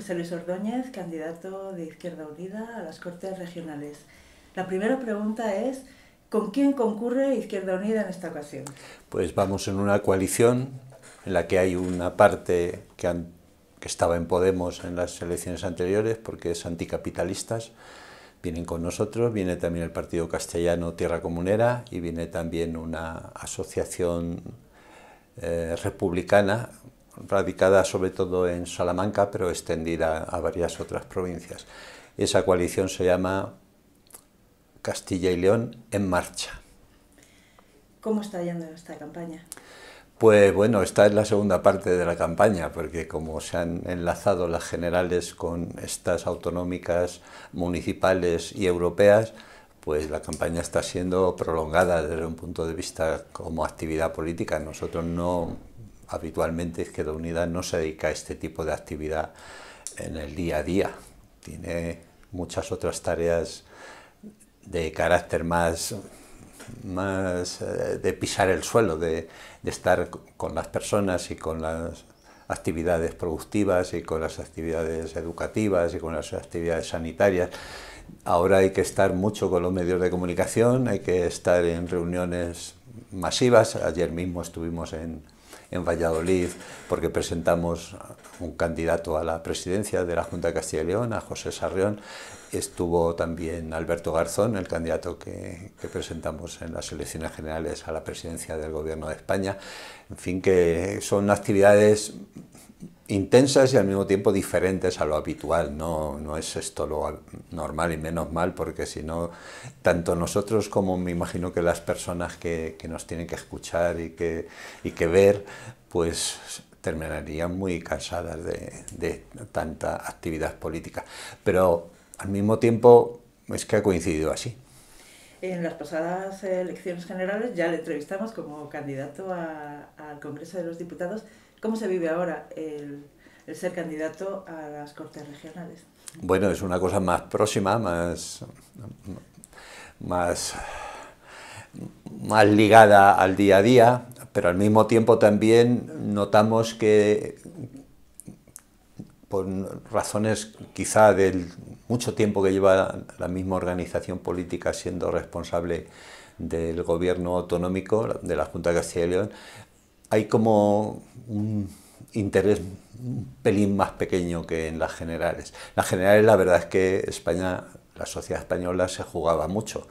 José Luis pues, Ordóñez, candidato de Izquierda Unida a las Cortes Regionales. La primera pregunta es, ¿con quién concurre Izquierda Unida en esta ocasión? Pues vamos en una coalición en la que hay una parte que, que estaba en Podemos en las elecciones anteriores porque es anticapitalistas, vienen con nosotros, viene también el Partido Castellano Tierra Comunera y viene también una asociación eh, republicana radicada sobre todo en Salamanca, pero extendida a varias otras provincias. Esa coalición se llama Castilla y León en marcha. ¿Cómo está yendo esta campaña? Pues bueno, esta es la segunda parte de la campaña, porque como se han enlazado las generales con estas autonómicas, municipales y europeas, pues la campaña está siendo prolongada desde un punto de vista como actividad política. Nosotros no habitualmente es que la unidad no se dedica a este tipo de actividad en el día a día. Tiene muchas otras tareas de carácter más, más eh, de pisar el suelo, de, de estar con las personas y con las actividades productivas y con las actividades educativas y con las actividades sanitarias. Ahora hay que estar mucho con los medios de comunicación, hay que estar en reuniones masivas. Ayer mismo estuvimos en, en Valladolid, porque presentamos un candidato a la presidencia de la Junta de Castilla y León, a José Sarrión. Estuvo también Alberto Garzón, el candidato que, presentamos en las elecciones generales a la presidencia del Gobierno de España. En fin, que son actividades intensas y al mismo tiempo diferentes a lo habitual. No, no es esto lo normal y menos mal, porque si no, tanto nosotros como me imagino que las personas que, nos tienen que escuchar y que, ver, pues terminarían muy cansadas de, de tanta actividad política. Pero al mismo tiempo es que ha coincidido así. En las pasadas elecciones generales ya le entrevistamos como candidato al Congreso de los Diputados ¿Cómo se vive ahora el, ser candidato a las Cortes Regionales? Bueno, es una cosa más próxima, más, más, más ligada al día a día, pero al mismo tiempo también notamos que por razones quizá del mucho tiempo que lleva la misma organización política siendo responsable del gobierno autonómico, de la Junta de Castilla y León, hay como un interés un pelín más pequeño que en las generales. Las generales la verdad es que España, la sociedad española se jugaba mucho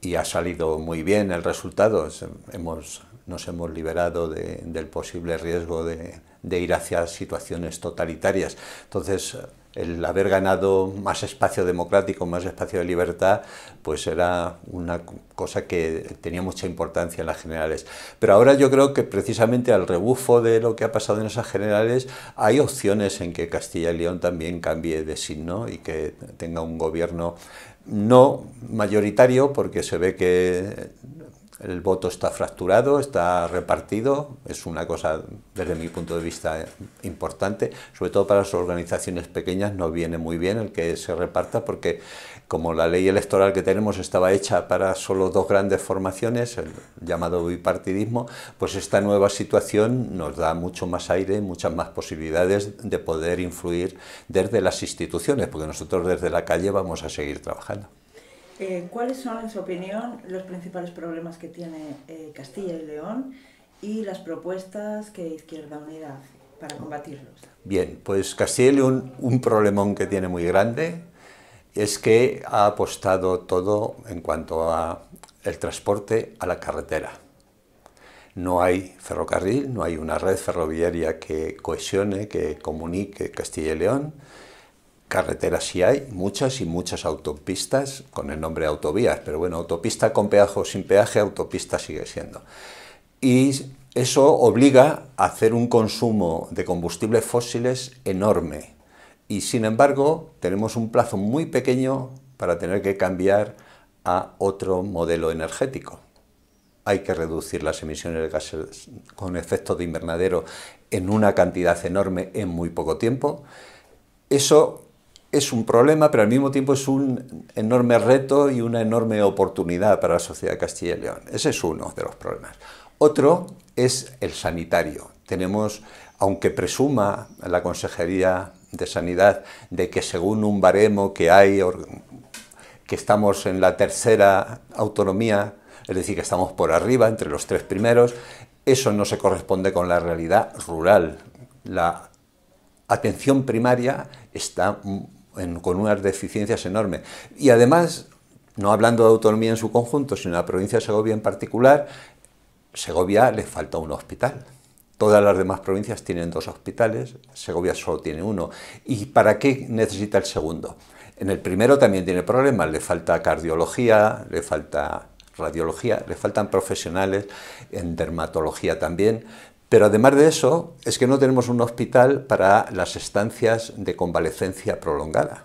y ha salido muy bien el resultado. Hemos, nos hemos liberado del posible riesgo de, de ir hacia situaciones totalitarias. Entonces, el haber ganado más espacio democrático, más espacio de libertad, pues era una cosa que tenía mucha importancia en las generales. Pero ahora yo creo que precisamente al rebufo de lo que ha pasado en esas generales, hay opciones en que Castilla y León también cambie de signo y que tenga un gobierno no mayoritario, porque se ve que el voto está fracturado, está repartido, es una cosa desde mi punto de vista importante, sobre todo para las organizaciones pequeñas no viene muy bien el que se reparta porque como la ley electoral que tenemos estaba hecha para solo dos grandes formaciones, el llamado bipartidismo, pues esta nueva situación nos da mucho más aire, muchas más posibilidades de poder influir desde las instituciones, porque nosotros desde la calle vamos a seguir trabajando. Eh, ¿Cuáles son, en su opinión, los principales problemas que tiene eh, Castilla y León y las propuestas que Izquierda Unida hace para combatirlos? Bien, pues Castilla y León, un problemón que tiene muy grande es que ha apostado todo en cuanto a el transporte a la carretera. No hay ferrocarril, no hay una red ferroviaria que cohesione, que comunique Castilla y León Carreteras sí hay, muchas y muchas autopistas con el nombre de autovías, pero bueno, autopista con peaje o sin peaje, autopista sigue siendo. Y eso obliga a hacer un consumo de combustibles fósiles enorme. Y sin embargo, tenemos un plazo muy pequeño para tener que cambiar a otro modelo energético. Hay que reducir las emisiones de gases con efecto de invernadero en una cantidad enorme en muy poco tiempo. Eso es un problema, pero al mismo tiempo es un enorme reto y una enorme oportunidad para la sociedad de Castilla y León. Ese es uno de los problemas. Otro es el sanitario. Tenemos, aunque presuma la Consejería de Sanidad de que según un baremo que hay, que estamos en la tercera autonomía, es decir, que estamos por arriba entre los tres primeros, eso no se corresponde con la realidad rural. La atención primaria está con unas deficiencias enormes. Y además, no hablando de autonomía en su conjunto, sino de la provincia de Segovia en particular, Segovia le falta un hospital. Todas las demás provincias tienen dos hospitales, Segovia solo tiene uno. ¿Y para qué necesita el segundo? En el primero también tiene problemas, le falta cardiología, le falta radiología, le faltan profesionales en dermatología también, pero además de eso, es que no tenemos un hospital para las estancias de convalecencia prolongada.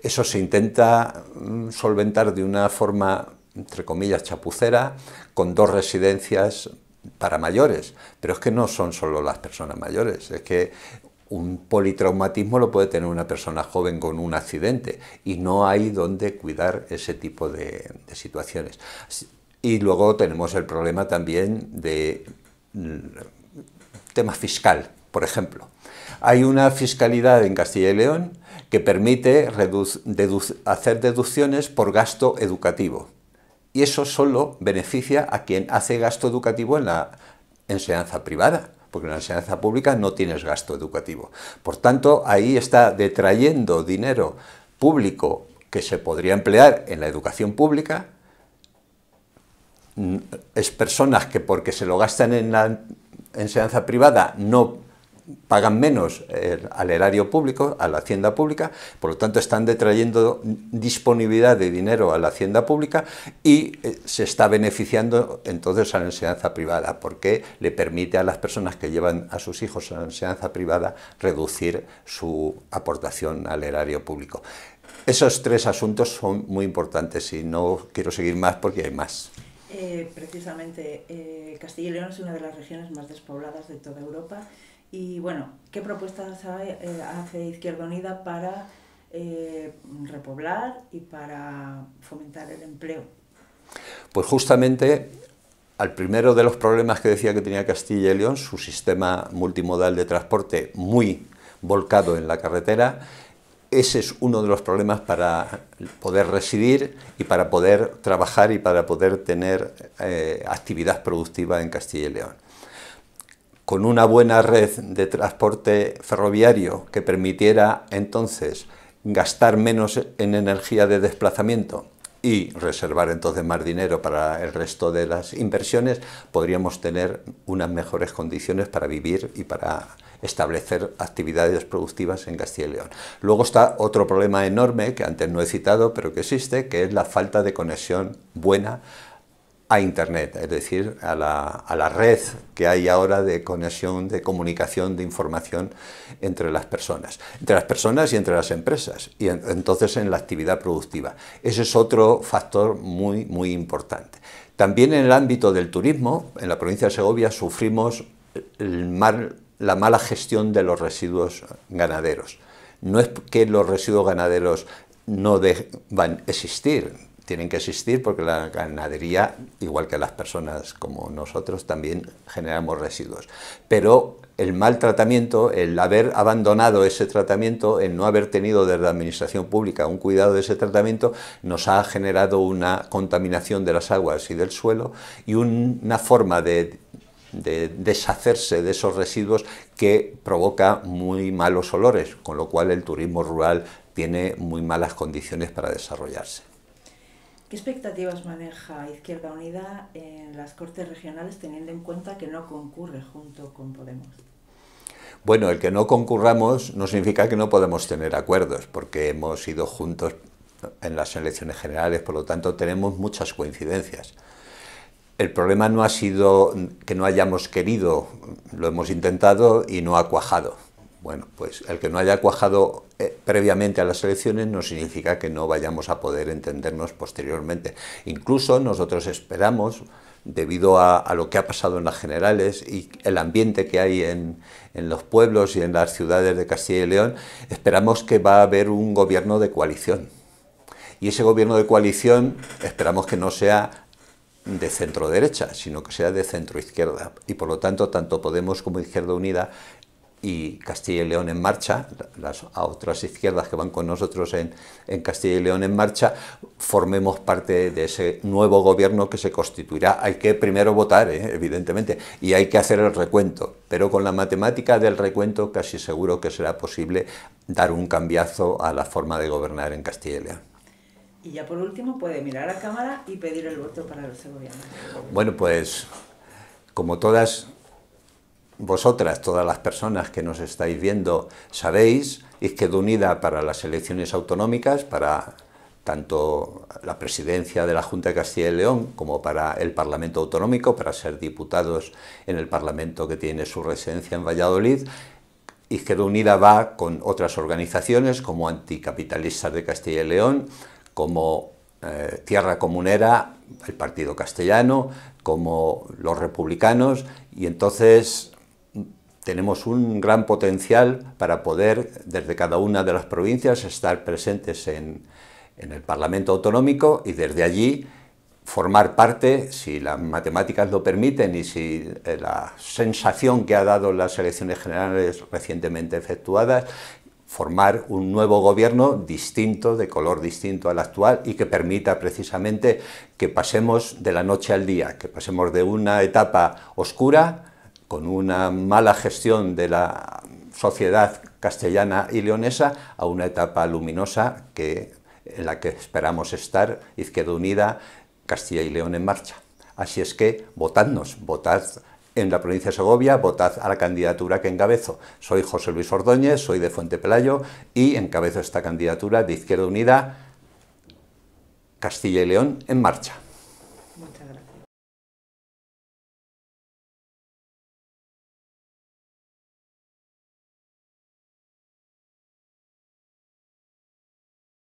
Eso se intenta mm, solventar de una forma, entre comillas, chapucera, con dos residencias para mayores. Pero es que no son solo las personas mayores, es que un politraumatismo lo puede tener una persona joven con un accidente y no hay donde cuidar ese tipo de situaciones. Y luego tenemos el problema también de tema fiscal, por ejemplo. Hay una fiscalidad en Castilla y León que permite hacer deducciones por gasto educativo. Y eso solo beneficia a quien hace gasto educativo en la enseñanza privada, porque en la enseñanza pública no tienes gasto educativo. Por tanto, ahí está detrayendo dinero público que se podría emplear en la educación pública Mm, es personas que porque se lo gastan en la enseñanza privada no pagan menos eh, al erario público, a la hacienda pública, por lo tanto están detrayendo disponibilidad de dinero a la hacienda pública y eh, se está beneficiando entonces a la enseñanza privada, porque le permite a las personas que llevan a sus hijos a la enseñanza privada reducir su aportación al erario público. Esos tres asuntos son muy importantes y no quiero seguir más porque hay más. Eh, precisamente, eh, Castilla y León es una de las regiones más despobladas de toda Europa. Y bueno, ¿qué propuestas eh, hace Izquierda Unida para repoblar y para fomentar el empleo? Pues justamente al primero de los problemas que decía que tenía Castilla y León, su sistema multimodal de transporte muy volcado en la carretera, ese es uno de los problemas para poder residir y para poder trabajar y para poder tener eh, actividad productiva en Castilla y León. Con una buena red de transporte ferroviario que permitiera entonces gastar menos en energía de desplazamiento y reservar entonces más dinero para el resto de las inversiones, podríamos tener unas mejores condiciones para vivir y para establecer actividades productivas en Castilla y León. Luego está otro problema enorme que antes no he citado, pero que existe, que es la falta de conexión buena a Internet, es decir, a la, a la, red que hay ahora de conexión, de comunicación, de información entre las personas, entre las personas y entre las empresas, y entonces en la actividad productiva. Ese es otro factor muy, muy importante. También en el ámbito del turismo, en la provincia de Segovia sufrimos la mala gestión de los residuos ganaderos. No es que los residuos ganaderos no deban existir, tienen que existir porque la ganadería, igual que las personas como nosotros, también generamos residuos. Pero el mal tratamiento, el haber abandonado ese tratamiento, el no haber tenido desde la administración pública un cuidado de ese tratamiento, nos ha generado una contaminación de las aguas y del suelo y una forma de de deshacerse de esos residuos que provoca muy malos olores, con lo cual el turismo rural tiene muy malas condiciones para desarrollarse. ¿Qué expectativas maneja Izquierda Unida en las Cortes Regionales teniendo en cuenta que no concurre junto con Podemos? Bueno, el que no concurramos no significa que no podemos tener acuerdos, porque hemos ido juntos en las elecciones generales, por lo tanto tenemos muchas coincidencias. El problema no ha sido que no hayamos querido, lo hemos intentado y no ha cuajado. Bueno, pues el que no haya cuajado eh, previamente a las elecciones no significa que no vayamos a poder entendernos posteriormente. Incluso nosotros esperamos, debido a, lo que ha pasado en las generales y el ambiente que hay en, en, los pueblos y en las ciudades de Castilla y León, esperamos que va a haber un gobierno de coalición. Y ese gobierno de coalición esperamos que no sea de centro derecha, sino que sea de centro izquierda. Y por lo tanto, tanto Podemos como Izquierda Unida y Castilla y León en marcha, las otras izquierdas que van con nosotros en, Castilla y León en marcha, formemos parte de ese nuevo gobierno que se constituirá. Hay que primero votar, ¿eh? evidentemente, y hay que hacer el recuento, pero con la matemática del recuento casi seguro que será posible dar un cambiazo a la forma de gobernar en Castilla y León. Y ya por último puede mirar a cámara y pedir el voto para los gobierno. Bueno, pues como todas vosotras, todas las personas que nos estáis viendo, sabéis, Izquierda Unida para las elecciones autonómicas, para tanto la presidencia de la Junta de Castilla y León como para el Parlamento Autonómico, para ser diputados en el Parlamento que tiene su residencia en Valladolid. Izquierda Unida va con otras organizaciones como Anticapitalistas de Castilla y León, como eh, Tierra Comunera, el Partido Castellano, como los republicanos, y entonces tenemos un gran potencial para poder, desde cada una de las provincias, estar presentes en, el Parlamento Autonómico y desde allí formar parte, si las matemáticas lo permiten y si eh, la sensación que ha dado las elecciones generales recientemente efectuadas, formar un nuevo gobierno distinto, de color distinto al actual y que permita precisamente que pasemos de la noche al día, que pasemos de una etapa oscura con una mala gestión de la sociedad castellana y leonesa a una etapa luminosa que, en la que esperamos estar Izquierda Unida, Castilla y León en marcha. Así es que votadnos, votad en la provincia de Segovia, votad a la candidatura que encabezo. Soy José Luis Ordóñez, soy de Fuente Pelayo y encabezo esta candidatura de Izquierda Unida, Castilla y León en marcha.